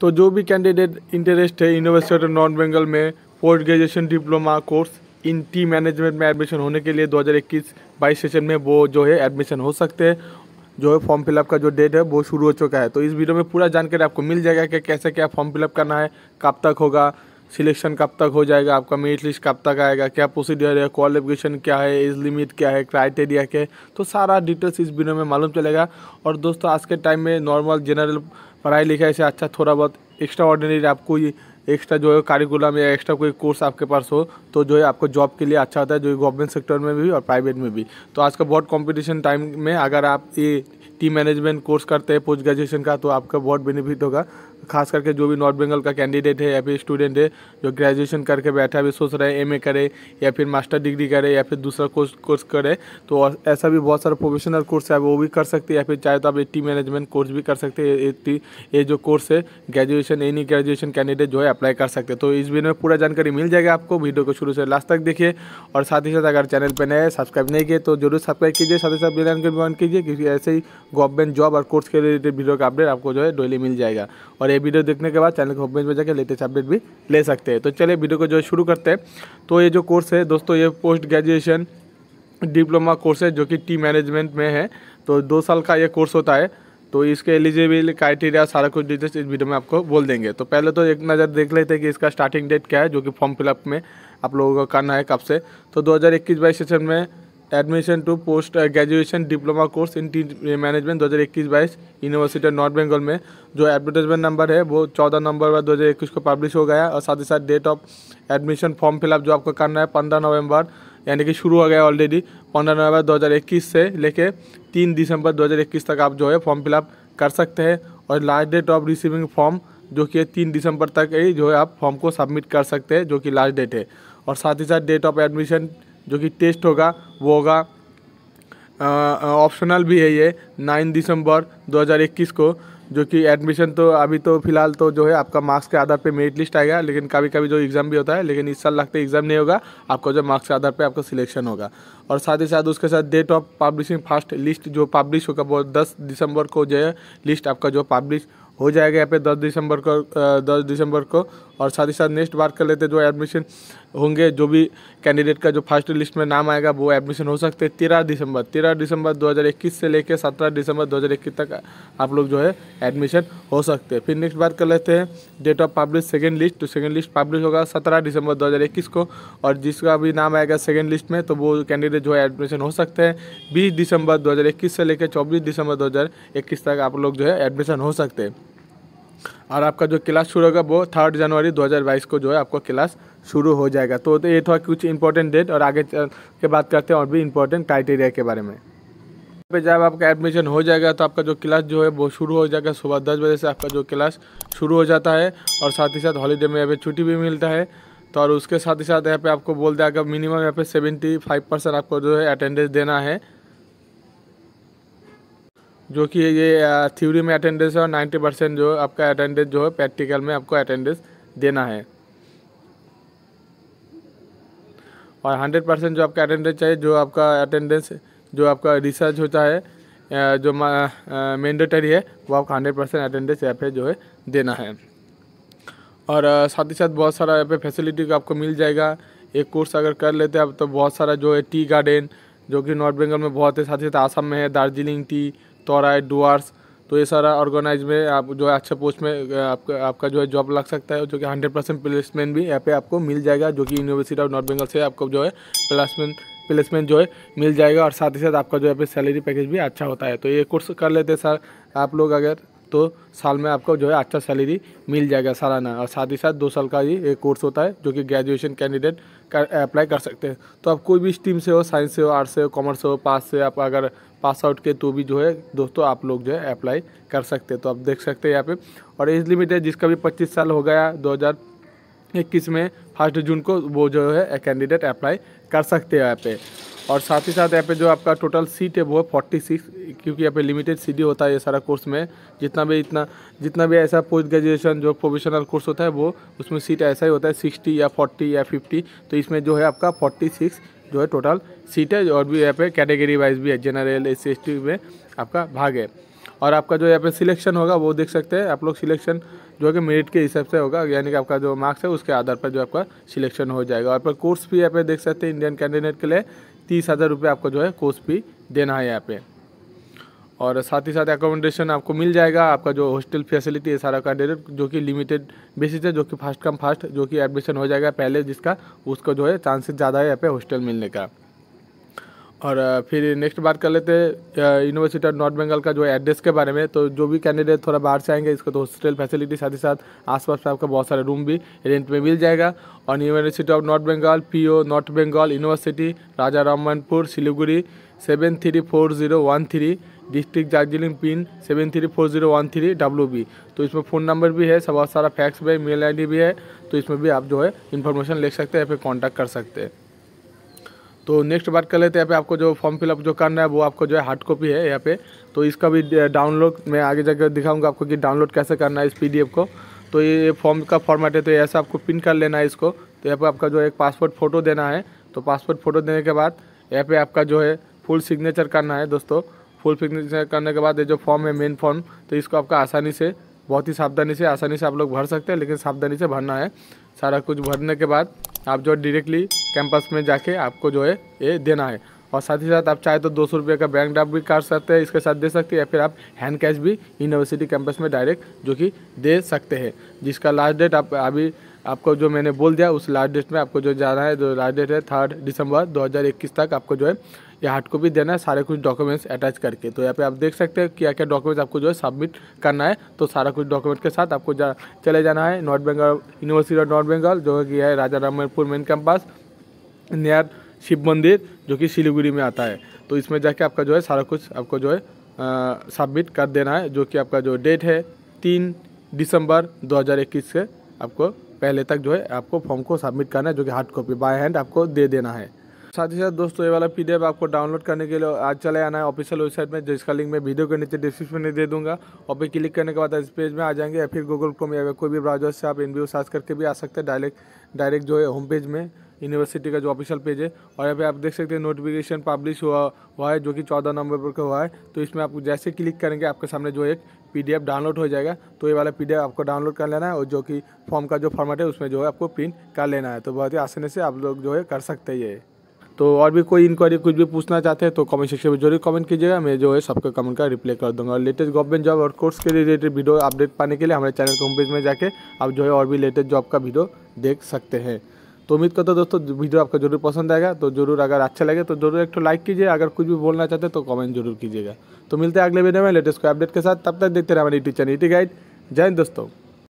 तो जो भी कैंडिडेट इंटरेस्ट है यूनिवर्सिटी ऑफ नॉर्थ बंगाल में post graduation diploma course in tea management में एडमिशन होने के लिए 2021-22 सेशन में वो जो है एडमिशन हो सकते हैं जो है फॉर्म फिलअप का जो डेट है वो शुरू हो चुका है तो इस वीडियो में पूरा जानकारी आपको मिल जाएगा कि कैसे क्या फॉर्म फिलअप करना है कब तक होगा सिलेक्शन कब तक हो जाएगा आपका मेरिट लिस्ट कब तक आएगा क्या प्रोसीडियर है क्वालिफिकेशन क्या है एज लिमिट क्या है क्राइटेरिया क्या है तो सारा डिटेल्स इस वीडियो में मालूम चलेगा और दोस्तों आज के टाइम में नॉर्मल जनरल पढ़ाई लिखाई से अच्छा थोड़ा बहुत एक्स्ट्रा ऑर्डिनरी आपको ये एक्स्ट्रा जो है कारिकुलम या एक्स्ट्रा कोई कोर्स आपके पास हो तो जो है आपको जॉब के लिए अच्छा होता है जो गवर्नमेंट सेक्टर में भी और प्राइवेट में भी तो आज का बहुत कॉम्पिटिशन टाइम में अगर आप ये टीम मैनेजमेंट कोर्स करते हैं पोस्ट ग्रेजुएशन का तो आपका बहुत बेनिफिट होगा खास करके जो भी नॉर्थ बंगाल का कैंडिडेट है या फिर स्टूडेंट है जो ग्रेजुएशन करके बैठा भी सोच रहा है एम करे या फिर मास्टर डिग्री करे या फिर दूसरा कोर्स कोर्स करे तो ऐसा भी बहुत सारा प्रोफेशनल कोर्स है वो भी कर सकते हैं या फिर चाहे तो आप टीम मैनेजमेंट कोर्स भी कर सकते हैं ये जो कोर्स है ग्रेजुएशन एनी ग्रेजुएशन कैंडिडेट जो है अप्लाई कर सकते हैं तो इस वीडियो में पूरा जानकारी मिल जाएगा आपको वीडियो को शुरू से लास्ट तक देखिए और साथ ही साथ अगर चैनल पर नए सब्सक्राइब नहीं किए तो जरूर सब्सक्राइब कीजिए साथ ही साथ बिल्कुल ऑन कीजिए क्योंकि ऐसे ही गवर्नमेंट जॉब और कोर्स के रिलेटेड वीडियो का अपडेट आपको जो है डेली मिल जाएगा और ये वीडियो देखने के बाद चैनल को होमपेज में जाकर लेटेस्ट अपडेट भी ले सकते हैं तो चलिए वीडियो को जो है शुरू करते हैं तो ये जो कोर्स है दोस्तों ये पोस्ट ग्रेजुएशन डिप्लोमा कोर्स है जो कि टी मैनेजमेंट में है तो दो साल का ये कोर्स होता है तो इसके एलिजिबल क्राइटेरिया सारा कुछ डिटेल्स इस वीडियो में आपको बोल देंगे तो पहले तो एक नज़र देख लेते हैं कि इसका स्टार्टिंग डेट क्या है जो कि फॉर्म फिलअप में आप लोगों का करना है कब से तो 2021 हज़ार सेशन में admission to post graduation diploma course in tea management 2021 बाईस यूनिवर्सिटी ऑफ नॉर्थ बंगाल में जो एडवर्टाइजमेंट नंबर है वो 14 नवंबर दो हज़ार इक्कीस को पब्लिश हो गया और साथ ही साथ date of admission form fill up जो आपको करना है पंद्रह नवंबर यानी कि शुरू हो गया ऑलरेडी पंद्रह नवंबर 2021 से लेके तीन दिसंबर 2021 तक आप जो है फॉर्म फिलअप कर सकते हैं और last date of receiving form जो कि तीन दिसंबर तक ही जो है आप फॉर्म को सबमिट कर सकते हैं जो कि लास्ट डेट है और साथ ही साथ डेट ऑफ एडमिशन जो कि टेस्ट होगा वो होगा ऑप्शनल भी है ये नाइन दिसंबर 2021 को जो कि एडमिशन तो अभी तो फिलहाल तो जो है आपका मार्क्स के आधार पे मेरिट लिस्ट आएगा लेकिन कभी कभी जो एग्ज़ाम भी होता है लेकिन इस साल लगता है एग्ज़ाम नहीं होगा आपका जो मार्क्स के आधार पे आपका सिलेक्शन होगा और साथ ही साथ उसके साथ date of publishing first list जो पब्लिश होगा वो दस दिसंबर को जो है लिस्ट आपका जो पब्लिश हो जाएगा यहाँ पे दस दिसंबर को दस दिसंबर को और साथ ही साथ नेक्स्ट बात कर लेते जो एडमिशन होंगे जो भी कैंडिडेट का जो फर्स्ट लिस्ट में नाम आएगा वो एडमिशन हो सकते हैं तेरह दिसंबर तेरह दिसंबर 2021 से लेकर सत्रह दिसंबर 2021 तक आप लोग जो है एडमिशन हो सकते हैं फिर नेक्स्ट बात कर लेते हैं date of publish second list तो सेकेंड लिस्ट पब्लिश होगा सत्रह दिसंबर दो को और जिसका भी नाम आएगा सेकेंड लिस्ट में तो वो कैंडिडेट जो है एडमिशन हो सकते हैं बीस दिसंबर दो से लेकर चौबीस दिसंबर दो तक आप लोग जो है एडमिशन हो सकते हैं और आपका जो क्लास शुरू होगा वो थर्ड जनवरी 2022 को जो है आपका क्लास शुरू हो जाएगा तो, ये था कुछ इंपॉर्टेंट डेट और आगे चल के बात करते हैं और भी इम्पोर्टेंट क्राइटेरिया के बारे में पे जब आपका एडमिशन हो जाएगा तो आपका जो क्लास जो है वो शुरू हो जाएगा सुबह दस बजे से आपका जो क्लास शुरू हो जाता है और साथ ही साथ हॉलीडे में यहाँ पे छुट्टी भी मिलता है तो और उसके साथ ही साथ यहाँ पे आपको बोल दिया मिनिमम यहाँ पे सेवेंटी फाइव परसेंट आपको जो है अटेंडेंस देना है जो कि ये थ्योरी में अटेंडेंस है और नाइन्टी परसेंट जो आपका अटेंडेंस जो है प्रैक्टिकल में आपको अटेंडेंस देना है और हंड्रेड परसेंट जो आपका अटेंडेंस चाहिए जो आपका अटेंडेंस जो आपका रिसर्च होता है जो मैंडेटरी है वो आपका हंड्रेड परसेंट अटेंडेंस यहाँ पे जो है देना है और साथ ही साथ बहुत सारा यहाँ पे फैसिलिटी आपको मिल जाएगा एक कोर्स अगर कर लेते हैं आप तो बहुत सारा जो है टी गार्डन जो कि नॉर्थ बंगाल में बहुत है साथ ही साथ आसाम में है दार्जिलिंग टी तोराई डुअर्स तो ये सारा ऑर्गेनाइज में आप जो है अच्छा पोस्ट में आपका आपका जो है जॉब लग सकता है जो कि हंड्रेड परसेंट प्लेसमेंट भी यहाँ पे आपको मिल जाएगा जो कि यूनिवर्सिटी ऑफ नॉर्थ बंगाल से आपको जो है प्लेसमेंट प्लेसमेंट जो है मिल जाएगा और साथ ही साथ आपका जो है सैलरी पैकेज भी अच्छा होता है तो ये कोर्स कर लेते हैं सर आप लोग अगर तो साल में आपको जो है अच्छा सैलरी मिल जाएगा सालाना और साथ ही साथ दो साल का ही एक कोर्स होता है जो कि ग्रेजुएशन कैंडिडेट कर अप्लाई कर सकते हैं तो आप कोई भी स्ट्रीम से हो साइंस से हो आर्ट्स से हो कॉमर्स से हो पास से आप अगर पास आउट के तो भी जो है दोस्तों आप लोग जो है अप्लाई कर सकते हैं तो आप देख सकते हैं यहाँ पे और एज लिमिट है जिसका भी पच्चीस साल हो गया दो इक्कीस में फर्स्ट जून को वो जो है कैंडिडेट अप्लाई कर सकते हैं यहाँ पे और साथ ही साथ यहाँ पे जो आपका टोटल सीट है वो है फोर्टी सिक्स क्योंकि यहाँ पे लिमिटेड सीडी होता है ये सारा कोर्स में जितना भी इतना जितना भी ऐसा पोस्ट ग्रेजुएशन जो प्रोफेशनल कोर्स होता है वो उसमें सीट ऐसा ही होता है सिक्सटी या फोर्टी या फिफ्टी तो इसमें जो है आपका फोर्टी सिक्स जो है टोटल सीट है और भी यहाँ पे कैटेगरी वाइज भी है जनरल एस सी में आपका भाग है और आपका जो यहाँ पे सिलेक्शन होगा वो देख सकते हैं आप लोग सिलेक्शन जो है कि मेरिट के हिसाब से होगा यानी कि आपका जो मार्क्स है उसके आधार पर जो आपका सिलेक्शन हो जाएगा और पर कोर्स भी यहाँ पे देख सकते हैं इंडियन कैंडिडेट के लिए तीस हज़ार रुपये आपका जो है कोर्स फी देना है यहाँ पे और साथ ही साथ एकोमोडेशन आपको मिल जाएगा आपका जो हॉस्टल फैसिलिटी है सारा कैंडिडेट जो कि लिमिटेड बेसिस है जो कि फास्ट कम फास्ट जो कि एडमिशन हो जाएगा पहले जिसका उसका जो है चांसेस ज़्यादा है यहाँ पे हॉस्टल मिलने का और फिर नेक्स्ट बात कर लेते हैं यूनिवर्सिटी ऑफ नॉर्थ बंगाल का जो एड्रेस के बारे में तो जो भी कैंडिडेट थोड़ा बाहर से आएंगे इसको तो हॉस्टल फैसिलिटी साथ ही साथ आसपास में आपका बहुत सारे रूम भी रेंट में मिल जाएगा और university of north Bengal P O north Bengal university Raja Ramanpur Siliguri seven three four zero one three district Darjeeling pin seven three four zero one three W B तो इसमें फ़ोन नंबर भी है बहुत सारा फैक्स भी है मेल डी भी है तो इसमें भी आप जो है इन्फॉर्मेशन ले सकते हैं या फिर कॉन्टैक्ट कर सकते हैं तो नेक्स्ट बात कर लेते हैं यहाँ पे आपको जो फॉर्म फिलअप जो करना है वो आपको जो है हार्ड कॉपी है यहाँ पे तो इसका भी डाउनलोड मैं आगे जाकर दिखाऊंगा आपको कि डाउनलोड कैसे करना है इस पीडीएफ को तो ये फॉर्म का फॉर्मेट है तो ऐसा आपको पिन कर लेना है इसको तो यहाँ पर आपका जो है पासपोर्ट फ़ोटो देना है तो पासपोर्ट फ़ोटो देने के बाद यहाँ पर आपका जो है फुल सिग्नेचर करना है दोस्तों फुल सिग्नेचर करने के बाद ये जो फॉर्म है मेन फॉर्म तो इसको आपका आसानी से बहुत ही सावधानी से आसानी से आप लोग भर सकते हैं लेकिन सावधानी से भरना है सारा कुछ भरने के बाद आप जो डायरेक्टली कैंपस में जाके आपको जो है ये देना है और साथ ही साथ आप चाहे तो दो सौ रुपये का बैंक ड्राफ्ट भी कर सकते हैं इसके साथ दे सकते हैं या फिर आप हैंड कैश भी यूनिवर्सिटी कैंपस में डायरेक्ट जो कि दे सकते हैं जिसका लास्ट डेट आप अभी आपको जो मैंने बोल दिया उस लास्ट डेट में आपको जो जाना है जो लास्ट डेट है थर्ड दिसंबर 2021 तक आपको जो है या हार्ड कॉपी देना है सारे कुछ डॉक्यूमेंट्स अटैच करके तो यहाँ पे आप देख सकते हैं क्या क्या डॉक्यूमेंट्स आपको जो है सबमिट करना है तो सारा कुछ डॉक्यूमेंट के साथ आपको जा, चले जाना है north Bengal university of north Bengal जो कि है Raja Rampur main campus near Shiv Mandir जो कि सिलीगुड़ी में आता है तो इसमें जाके आपका जो है सारा कुछ आपको जो है सबमिट कर देना है जो कि आपका जो डेट है तीन दिसंबर 2021 से आपको पहले तक जो है आपको फॉर्म को सबमिट करना है जो कि हार्ड कॉपी बाय हैंड आपको दे देना है साथ ही साथ दोस्तों ये वाला पीडीएफ आपको डाउनलोड करने के लिए आज चले आना है ऑफिशियल वेबसाइट में जिसका लिंक मैं वीडियो के नीचे डिस्क्रिप्शन में दे दूंगा और फिर क्लिक करने के बाद इस पेज में आ जाएंगे या फिर गूगल क्रोम या कोई भी ब्राउजर से आप एन सर्च करके भी आ सकते हैं डायरेक्ट डायरेक्ट जो है होम पेज में यूनिवर्सिटी का जो ऑफिशियल पेज है और यहाँ पे आप देख सकते हैं नोटिफिकेशन पब्लिश हुआ हुआ है जो कि चौदह नंबर का हुआ है तो इसमें आप जैसे क्लिक करेंगे आपके सामने जो एक पीडीएफ डाउनलोड हो जाएगा तो ये वाला पीडीएफ आपको डाउनलोड कर लेना है और जो कि फॉर्म का जो फॉर्मेट है उसमें जो है आपको प्रिंट कर लेना है तो बहुत ही आसानी से आप लोग जो है कर सकते हैं ये तो और भी कोई इंक्वायरी कुछ भी पूछना चाहते हैं तो कमेंट सेक्शन में जरूर कमेंट कीजिएगा मैं जो है सबका कमेंट का रिप्लाई कर दूंगा और लेटेस्ट गवर्नमेंट जॉब और कोर्स के रिलेटेड वीडियो अपडेट पाने के लिए हमारे चैनल होम पेज में जाके आप जो है और भी लेटेस्ट जॉब का वीडियो देख सकते हैं तो उम्मीद करता हूँ दोस्तों वीडियो आपको जरूर पसंद आएगा तो जरूर अगर अच्छा लगे तो जरूर एक तो लाइक कीजिए अगर कुछ भी बोलना चाहते तो कमेंट जरूर कीजिएगा तो मिलते हैं अगले वीडियो में लेटेस्ट को अपडेट के साथ तब तक देखते रहे हमारे यूट्यूब चैनल ईटी गाइड जय दोस्तों